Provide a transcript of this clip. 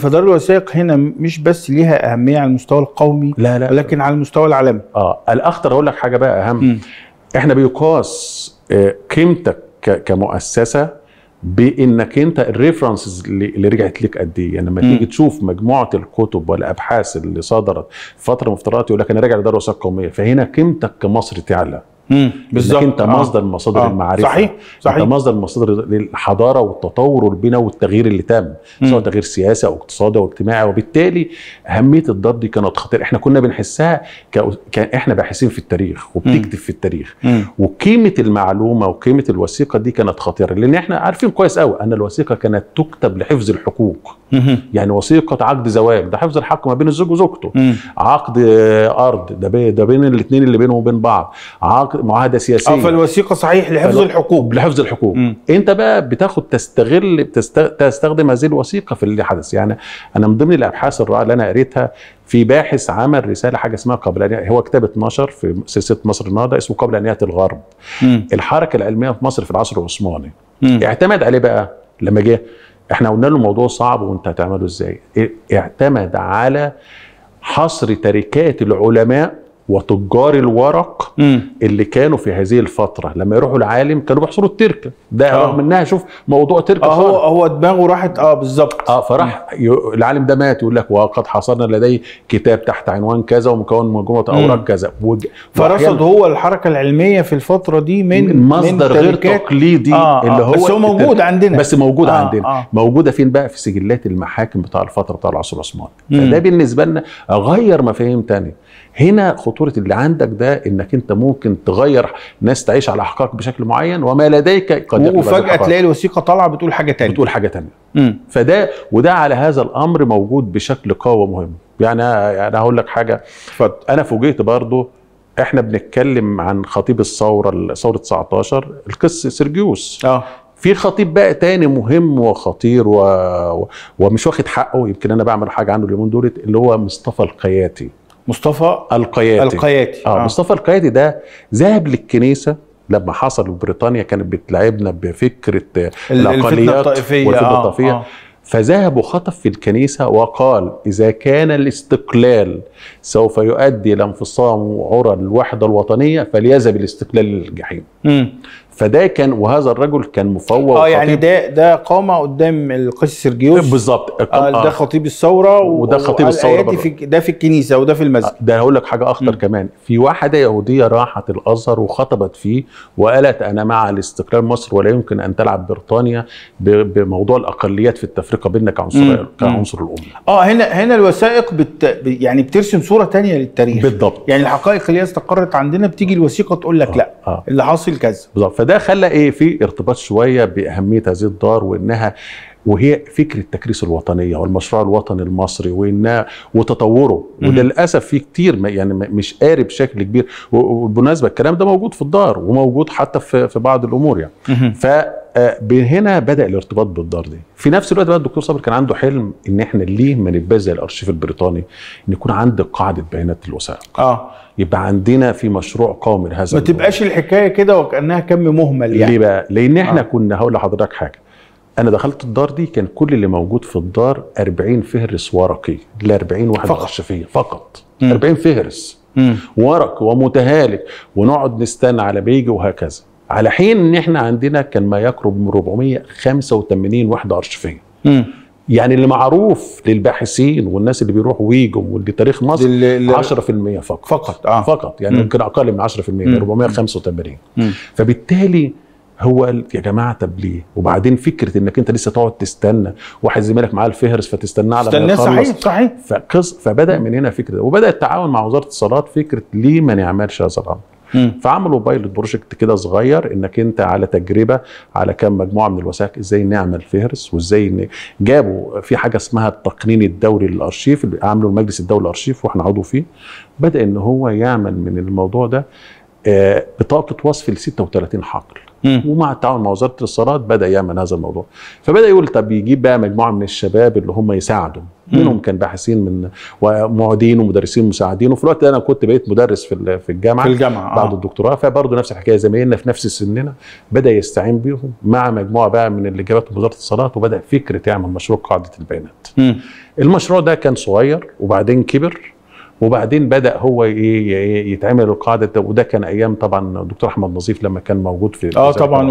فدار الوثائق هنا مش بس ليها اهميه على المستوى القومي لا لا ولكن على المستوى العالمي اه الاخطر اقول لك حاجه بقى اهم م. احنا بيقاس آه، قيمتك كمؤسسه بانك انت الريفرنسز اللي رجعت لك قد ايه يعني لما تيجي تشوف مجموعه الكتب والابحاث اللي صدرت في فتره من الفترات يقول لك انا راجع لدار وثائق قوميه فهنا قيمتك كمصري تعلى بالظبط انت آه. مصدر آه. مصادر آه. المعرفه صحيح صحيح انت مصدر مصادر الحضاره والتطور والبناء والتغيير اللي تم سواء تغيير سياسي او اقتصادي او اجتماعي وبالتالي اهميه الدار دي كانت خطيره احنا كنا بنحسها ك... كان احنا باحثين في التاريخ وبتكتب في التاريخ وقيمه المعلومه وقيمه الوثيقه دي كانت خطيره لان احنا عارفين كويس قوي ان الوثيقه كانت تكتب لحفظ الحقوق مم. يعني وثيقه عقد زواج ده حفظ الحق ما بين الزوج وزوجته عقد ارض ده ده بين الاثنين اللي بينهم وبين بعض عقد معاهده سياسيه اه فالوثيقه صحيح لحفظ فلو... الحقوق لحفظ الحقوق مم. انت بقى بتاخد تستغل بتست... تستخدم هذه الوثيقه في اللي حدث يعني انا من ضمن الابحاث الرائعه اللي انا قريتها في باحث عمل رساله حاجه اسمها قبل أن هو كتاب اتنشر في سلسله مصر النهضه اسمه قبل ان ياتي الغرب مم. الحركه العلميه في مصر في العصر العثماني اعتمد عليه بقى لما جه احنا قلنا له الموضوع صعب وانت هتعمله ازاي اعتمد على حصر تركات العلماء وتجار الورق م. اللي كانوا في هذه الفتره لما يروحوا العالم كانوا بيحصروا التركه ده آه. رغم انها شوف موضوع تركه آه هو هو دماغه راحت اه بالظبط اه فراح ي... العالم ده مات يقول لك وقد حصرنا لديه كتاب تحت عنوان كذا ومكون مجموعه اوراق كذا وج... فرصد هو الحركه العلميه في الفتره دي من مصدر من غير تقليدي آه،, آه اللي هو بس هو موجود التركة. عندنا بس موجود آه عندنا آه موجوده فين بقى في سجلات المحاكم بتاع الفتره بتاع العصر العثماني فده بالنسبه لنا غير مفاهيم ثانيه هنا خطوة الاثوريتي اللي عندك ده انك انت ممكن تغير ناس تعيش على حقائق بشكل معين وما لديك قد وفجاه تلاقي الوثيقه طالعه بتقول حاجه ثانيه بتقول حاجه ثانيه فده وده على هذا الامر موجود بشكل قوي مهم يعني انا يعني هقول لك حاجه انا فوجئت برضو احنا بنتكلم عن خطيب الثوره ثوره 19 القس سيرجيوس اه في خطيب بقى تاني مهم وخطير و... ومش واخد حقه يمكن انا بعمل حاجه عنه اليومين دولت اللي هو مصطفى القياتي مصطفى القياتي القياتي اه, آه. مصطفى القياتي ده ذهب للكنيسه لما حصل بريطانيا كانت بتلاعبنا بفكره الاقليات الطائفيه والفتنه آه، الطائفيه آه. آه. فذهب وخطف في الكنيسة وقال إذا كان الاستقلال سوف يؤدي إلى انفصام عرى الوحدة الوطنية فليذهب الاستقلال للجحيم فده كان وهذا الرجل كان مفوض اه يعني ده ده قامه قدام القس سيرجيوس بالظبط آه ده آه. خطيب الثوره وده خطيب الثوره ده في ده في الكنيسه وده في المسجد آه، ده هقول لك حاجه اخطر م. كمان في واحده يهوديه راحت الازهر وخطبت فيه وقالت انا مع الاستقلال مصر ولا يمكن ان تلعب بريطانيا بموضوع الاقليات في التفرقه بيننا كعنصر كعنصر الامه اه هنا هنا الوثائق بت يعني بترسم صوره ثانيه للتاريخ بالضبط يعني الحقائق اللي استقرت عندنا بتيجي الوثيقه تقول لك آه لا آه. اللي حاصل كذا بالظبط وده خلى ايه في ارتباط شويه باهميه هذه الدار وانها وهي فكره تكريس الوطنيه والمشروع الوطني المصري وانها وتطوره وللاسف في كتير ما يعني مش قاري بشكل كبير وبالمناسبه الكلام ده موجود في الدار وموجود حتى في, بعض الامور يعني هنا بدا الارتباط بالدار دي في نفس الوقت بقى الدكتور صابر كان عنده حلم ان احنا ليه ما نبقاش زي الارشيف البريطاني ان يكون عندك قاعده بيانات الوثائق اه يبقى عندنا في مشروع قومي لهذا ما تبقاش الحكايه كده وكانها كم مهمل يعني ليه بقى لان احنا آه. كنا هقول لحضرتك حاجه انا دخلت الدار دي كان كل اللي موجود في الدار 40 فهرس ورقي ل 40 واحد فقط. ارشيفيه فقط م. 40 فهرس م. ورق ومتهالك ونقعد نستنى على بيجي وهكذا على حين ان احنا عندنا كان ما يقرب من 485 وحده امم يعني اللي معروف للباحثين والناس اللي بيروحوا ويجوا واللي تاريخ مصر اللي 10% فقط فقط آه. فقط يعني مم. يمكن اقل من 10% 485 فبالتالي هو يا جماعه طب ليه؟ وبعدين فكره انك انت لسه تقعد تستنى واحد زميلك معاه الفهرس فتستناه على ما يخلص صحيح صحيح فبدا من هنا فكره وبدا التعاون مع وزاره الاتصالات فكره ليه ما نعملش هذا الامر؟ فعملوا بايلوت بروجكت كده صغير انك انت على تجربه على كم مجموعه من الوثائق ازاي نعمل فهرس وازاي جابوا في حاجه اسمها التقنين الدوري للارشيف اللي عملوا المجلس الدولي للارشيف واحنا عضو فيه بدا ان هو يعمل من الموضوع ده آه، بطاقه وصف ل 36 حقل ومع التعاون مع وزاره الاتصالات بدا يعمل هذا الموضوع فبدا يقول طب يجيب بقى مجموعه من الشباب اللي هم يساعدوا منهم كان باحثين من ومعيدين ومدرسين مساعدين وفي الوقت ده انا كنت بقيت مدرس في في الجامعه في الجامعه آه. بعد آه. الدكتوراه فبرضه نفس الحكايه زمايلنا في نفس سننا بدا يستعين بيهم مع مجموعه بقى من اللي جابت وزاره الاتصالات وبدا فكره يعمل مشروع قاعده البيانات. مم. المشروع ده كان صغير وبعدين كبر وبعدين بدا هو يتعمل القاعده وده كان ايام طبعا الدكتور احمد نظيف لما كان موجود في اه طبعا